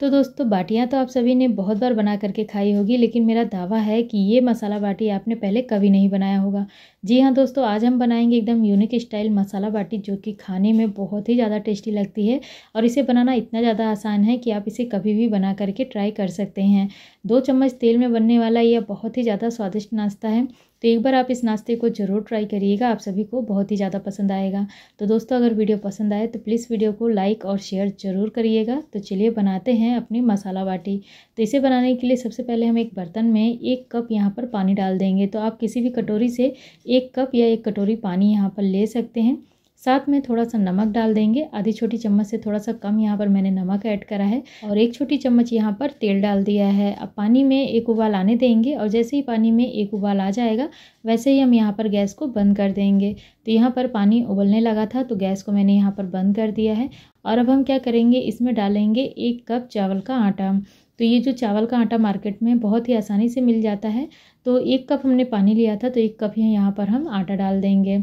तो दोस्तों बाटियाँ तो आप सभी ने बहुत बार बना करके खाई होगी लेकिन मेरा दावा है कि ये मसाला बाटी आपने पहले कभी नहीं बनाया होगा जी हाँ दोस्तों आज हम बनाएंगे एकदम यूनिक स्टाइल मसाला बाटी जो कि खाने में बहुत ही ज़्यादा टेस्टी लगती है और इसे बनाना इतना ज़्यादा आसान है कि आप इसे कभी भी बना करके ट्राई कर सकते हैं दो चम्मच तेल में बनने वाला यह बहुत ही ज़्यादा स्वादिष्ट नाश्ता है तो एक बार आप इस नाश्ते को ज़रूर ट्राई करिएगा आप सभी को बहुत ही ज़्यादा पसंद आएगा तो दोस्तों अगर वीडियो पसंद आए तो प्लीज़ वीडियो को लाइक और शेयर ज़रूर करिएगा तो चलिए बनाते हैं अपनी मसाला बाटी तो इसे बनाने के लिए सबसे पहले हम एक बर्तन में एक कप यहाँ पर पानी डाल देंगे तो आप किसी भी कटोरी से एक कप या एक कटोरी पानी यहाँ पर ले सकते हैं साथ में थोड़ा सा नमक डाल देंगे आधी छोटी चम्मच से थोड़ा सा कम यहाँ पर मैंने नमक ऐड करा है और एक छोटी चम्मच यहाँ पर तेल डाल दिया है अब पानी में एक उबाल आने देंगे और जैसे ही पानी में एक उबाल आ जाएगा वैसे ही हम यहाँ पर गैस को बंद कर देंगे तो यहाँ पर पानी उबलने लगा था तो गैस को मैंने यहाँ पर बंद कर दिया है और अब हम क्या करेंगे इसमें डालेंगे एक कप चावल का आटा तो ये जो चावल का आटा मार्केट में बहुत ही आसानी से मिल जाता है तो एक कप हमने पानी लिया था तो एक कप ही यहाँ पर हम आटा डाल देंगे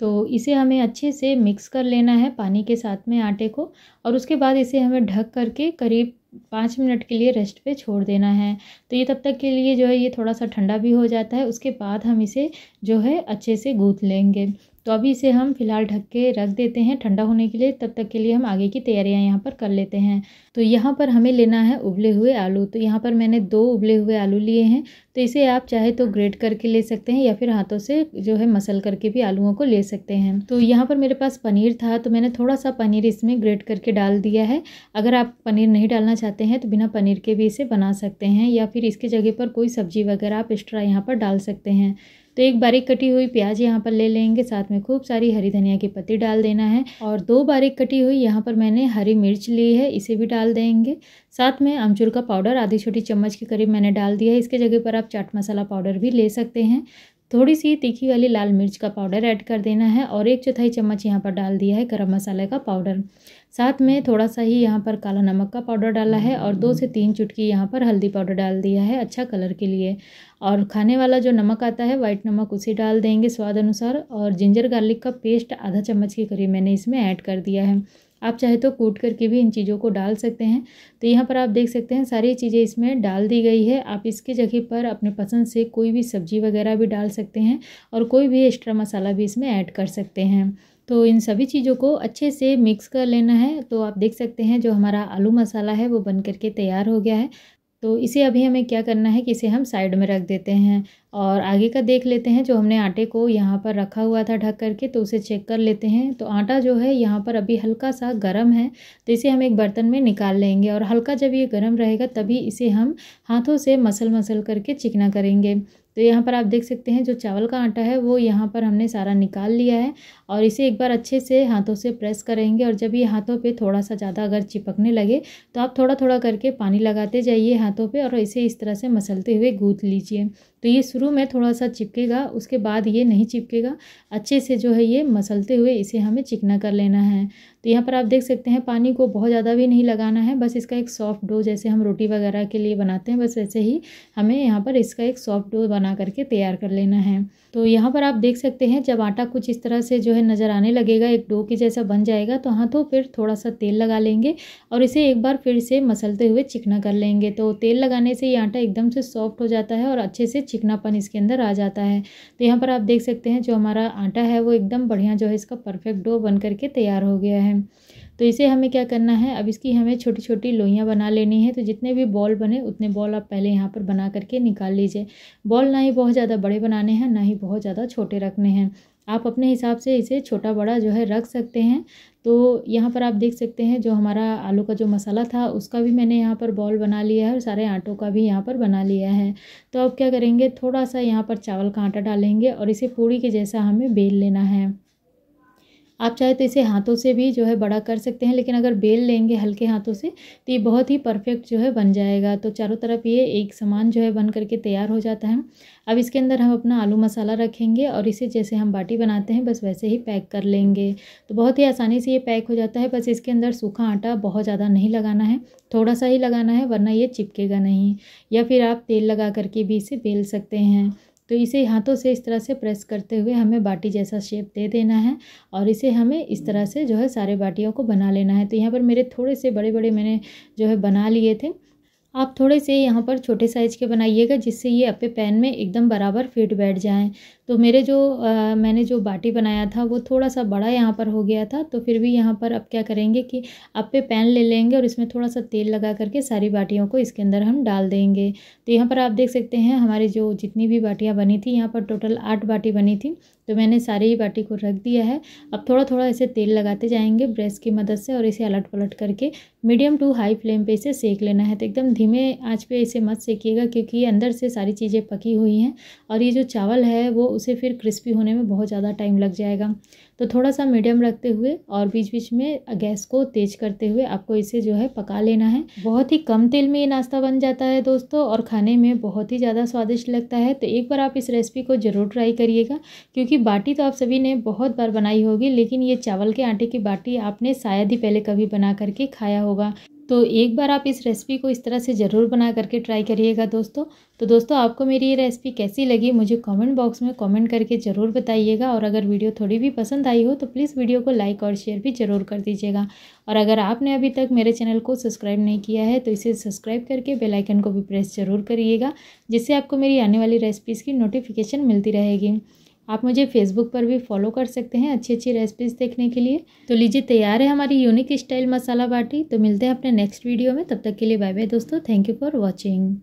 तो इसे हमें अच्छे से मिक्स कर लेना है पानी के साथ में आटे को और उसके बाद इसे हमें ढक करके करीब पाँच मिनट के लिए रेस्ट पे छोड़ देना है तो ये तब तक के लिए जो है ये थोड़ा सा ठंडा भी हो जाता है उसके बाद हम इसे जो है अच्छे से गूँथ लेंगे तो अभी इसे हम फिलहाल ढक के रख देते हैं ठंडा होने के लिए तब तक के लिए हम आगे की तैयारियां यहाँ पर कर लेते हैं तो यहाँ पर हमें लेना है उबले हुए आलू तो यहाँ पर मैंने दो उबले हुए आलू लिए हैं तो इसे आप चाहे तो ग्रेट करके ले सकते हैं या फिर हाथों से जो है मसल करके भी आलूओं को ले सकते हैं तो यहाँ पर मेरे पास पनीर था तो मैंने थोड़ा सा पनीर इसमें ग्रेट करके डाल दिया है अगर आप पनीर नहीं डालना चाहते हैं तो बिना पनीर के भी इसे बना सकते हैं या फिर इसके जगह पर कोई सब्जी वगैरह आप एक्स्ट्रा यहाँ पर डाल सकते हैं तो एक बारीक कटी हुई प्याज यहाँ पर ले लेंगे साथ में खूब सारी हरी धनिया की पत्ती डाल देना है और दो बारीक कटी हुई यहाँ पर मैंने हरी मिर्च ली है इसे भी डाल देंगे साथ में अमचूर का पाउडर आधी छोटी चम्मच के करीब मैंने डाल दिया है इसके जगह पर आप आप चाट मसाला पाउडर भी ले सकते हैं थोड़ी सी तीखी वाली लाल मिर्च का पाउडर ऐड कर देना है और एक चौथाई चम्मच यहाँ पर डाल दिया है गरम मसाले का पाउडर साथ में थोड़ा सा ही यहाँ पर काला नमक का पाउडर डाला है और दो से तीन चुटकी यहाँ पर हल्दी पाउडर डाल दिया है अच्छा कलर के लिए और खाने वाला जो नमक आता है वाइट नमक उसे डाल देंगे स्वाद अनुसार और जिंजर गार्लिक का पेस्ट आधा चम्मच के करीब मैंने इसमें ऐड कर दिया है आप चाहे तो कूट करके भी इन चीज़ों को डाल सकते हैं तो यहाँ पर आप देख सकते हैं सारी चीज़ें इसमें डाल दी गई है आप इसके जगह पर अपने पसंद से कोई भी सब्ज़ी वगैरह भी डाल सकते हैं और कोई भी एक्स्ट्रा मसाला भी इसमें ऐड कर सकते हैं तो इन सभी चीज़ों को अच्छे से मिक्स कर लेना है तो आप देख सकते हैं जो हमारा आलू मसाला है वो बन करके तैयार हो गया है तो इसे अभी हमें क्या करना है कि इसे हम साइड में रख देते हैं और आगे का देख लेते हैं जो हमने आटे को यहाँ पर रखा हुआ था ढक करके तो उसे चेक कर लेते हैं तो आटा जो है यहाँ पर अभी हल्का सा गर्म है तो इसे हम एक बर्तन में निकाल लेंगे और हल्का जब ये गर्म रहेगा तभी इसे हम हाथों से मसल मसल करके चिकना करेंगे तो यहाँ पर आप देख सकते हैं जो चावल का आटा है वो यहाँ पर हमने सारा निकाल लिया है और इसे एक बार अच्छे से हाथों से प्रेस करेंगे और जब ये हाथों पे थोड़ा सा ज़्यादा अगर चिपकने लगे तो आप थोड़ा थोड़ा करके पानी लगाते जाइए हाथों पे और इसे इस तरह से मसलते हुए गूँथ लीजिए तो ये शुरू में थोड़ा सा चिपकेगा उसके बाद ये नहीं चिपकेगा अच्छे से जो है ये मसलते हुए इसे हमें चिकना कर लेना है तो यहाँ पर आप देख सकते हैं पानी को बहुत ज़्यादा भी नहीं लगाना है बस इसका एक सॉफ्ट डो जैसे हम रोटी वगैरह के लिए बनाते हैं बस वैसे ही हमें यहाँ पर इसका एक सॉफ्ट डो बना करके तैयार कर लेना है तो यहाँ पर आप देख सकते हैं जब आटा कुछ इस तरह से जो है नज़र आने लगेगा एक डो के जैसा बन जाएगा तो हाँ तो फिर थोड़ा सा तेल लगा लेंगे और इसे एक बार फिर से मसलते हुए चिकना कर लेंगे तो तेल लगाने से ये आटा एकदम से सॉफ्ट हो जाता है और अच्छे से चिकनापन इसके अंदर आ जाता है तो यहाँ पर आप देख सकते हैं जो हमारा आटा है वो एकदम बढ़िया जो है इसका परफेक्ट डो बन करके तैयार हो गया है तो इसे हमें क्या करना है अब इसकी हमें छोटी छोटी लोइयाँ बना लेनी है तो जितने भी बॉल बने उतने बॉल आप पहले यहाँ पर बना करके निकाल लीजिए बॉल ना ही बहुत ज़्यादा बड़े बनाने हैं ना ही बहुत ज़्यादा छोटे रखने हैं आप अपने हिसाब से इसे छोटा बड़ा जो है रख सकते हैं तो यहाँ पर आप देख सकते हैं जो हमारा आलू का जो मसाला था उसका भी मैंने यहाँ पर बॉल बना लिया है और सारे आटों का भी यहाँ पर बना लिया है तो अब क्या करेंगे थोड़ा सा यहाँ पर चावल का आटा डालेंगे और इसे पूड़ी के जैसा हमें बेल लेना है आप चाहे तो इसे हाथों से भी जो है बड़ा कर सकते हैं लेकिन अगर बेल लेंगे हल्के हाथों से तो ये बहुत ही परफेक्ट जो है बन जाएगा तो चारों तरफ ये एक समान जो है बन करके तैयार हो जाता है अब इसके अंदर हम अपना आलू मसाला रखेंगे और इसे जैसे हम बाटी बनाते हैं बस वैसे ही पैक कर लेंगे तो बहुत ही आसानी से ये पैक हो जाता है बस इसके अंदर सूखा आटा बहुत ज़्यादा नहीं लगाना है थोड़ा सा ही लगाना है वरना ये चिपकेगा नहीं या फिर आप तेल लगा करके भी इसे बेल सकते हैं तो इसे हाथों से इस तरह से प्रेस करते हुए हमें बाटी जैसा शेप दे देना है और इसे हमें इस हम्म। तरह से जो है सारे बाटियों को बना लेना है तो यहाँ पर मेरे थोड़े से बड़े बड़े मैंने जो है बना लिए थे आप थोड़े से यहाँ पर छोटे साइज़ के बनाइएगा जिससे ये अपने पैन में एकदम बराबर फिट बैठ जाएँ तो मेरे जो आ, मैंने जो बाटी बनाया था वो थोड़ा सा बड़ा यहाँ पर हो गया था तो फिर भी यहाँ पर अब क्या करेंगे कि अब पे पैन ले लेंगे और इसमें थोड़ा सा तेल लगा करके सारी बाटियों को इसके अंदर हम डाल देंगे तो यहाँ पर आप देख सकते हैं हमारी जो जितनी भी बाटियाँ बनी थी यहाँ पर टोटल आठ बाटी बनी थी तो मैंने सारी ही बाटी को रख दिया है अब थोड़ा थोड़ा इसे तेल लगाते जाएंगे ब्रश की मदद से और इसे अलट पलट करके मीडियम टू हाई फ्लेम पे इसे सेक लेना है तो एकदम धीमे आंच पे इसे मत सेकिएगा क्योंकि अंदर से सारी चीज़ें पकी हुई हैं और ये जो चावल है वो उसे फिर क्रिस्पी होने में बहुत ज़्यादा टाइम लग जाएगा तो थोड़ा सा मीडियम रखते हुए और बीच बीच में गैस को तेज करते हुए आपको इसे जो है पका लेना है बहुत ही कम तेल में ये नाश्ता बन जाता है दोस्तों और खाने में बहुत ही ज़्यादा स्वादिष्ट लगता है तो एक बार आप इस रेसिपी को ज़रूर ट्राई करिएगा क्योंकि बाटी तो आप सभी ने बहुत बार बनाई होगी लेकिन ये चावल के आटे की बाटी आपने शायद ही पहले कभी बना करके खाया होगा तो एक बार आप इस रेसिपी को इस तरह से ज़रूर बना करके ट्राई करिएगा दोस्तों तो दोस्तों आपको मेरी ये रेसिपी कैसी लगी मुझे कमेंट बॉक्स में कमेंट करके ज़रूर बताइएगा और अगर वीडियो थोड़ी भी पसंद आई हो तो प्लीज़ वीडियो को लाइक और शेयर भी ज़रूर कर दीजिएगा और अगर आपने अभी तक मेरे चैनल को सब्सक्राइब नहीं किया है तो इसे सब्सक्राइब करके बेलाइकन को भी प्रेस ज़रूर करिएगा जिससे आपको मेरी आने वाली रेसिपीज़ की नोटिफिकेशन मिलती रहेगी आप मुझे फेसबुक पर भी फॉलो कर सकते हैं अच्छी अच्छी रेसिपीज़ देखने के लिए तो लीजिए तैयार है हमारी यूनिक स्टाइल मसाला बाटी तो मिलते हैं अपने नेक्स्ट वीडियो में तब तक के लिए बाय बाय दोस्तों थैंक यू फॉर वॉचिंग